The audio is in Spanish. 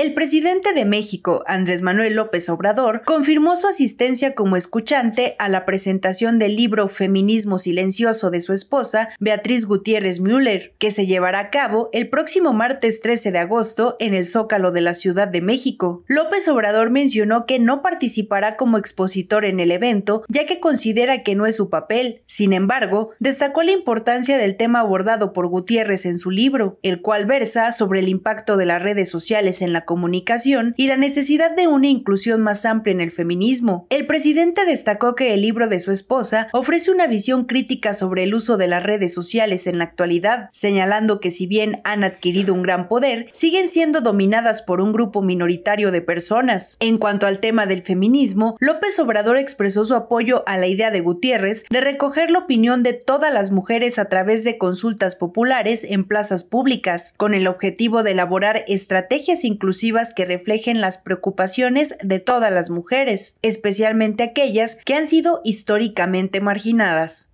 El presidente de México, Andrés Manuel López Obrador, confirmó su asistencia como escuchante a la presentación del libro Feminismo Silencioso de su esposa, Beatriz Gutiérrez Müller, que se llevará a cabo el próximo martes 13 de agosto en el Zócalo de la Ciudad de México. López Obrador mencionó que no participará como expositor en el evento, ya que considera que no es su papel. Sin embargo, destacó la importancia del tema abordado por Gutiérrez en su libro, el cual versa sobre el impacto de las redes sociales en la comunicación y la necesidad de una inclusión más amplia en el feminismo. El presidente destacó que el libro de su esposa ofrece una visión crítica sobre el uso de las redes sociales en la actualidad, señalando que si bien han adquirido un gran poder, siguen siendo dominadas por un grupo minoritario de personas. En cuanto al tema del feminismo, López Obrador expresó su apoyo a la idea de Gutiérrez de recoger la opinión de todas las mujeres a través de consultas populares en plazas públicas, con el objetivo de elaborar estrategias inclusivas que reflejen las preocupaciones de todas las mujeres, especialmente aquellas que han sido históricamente marginadas.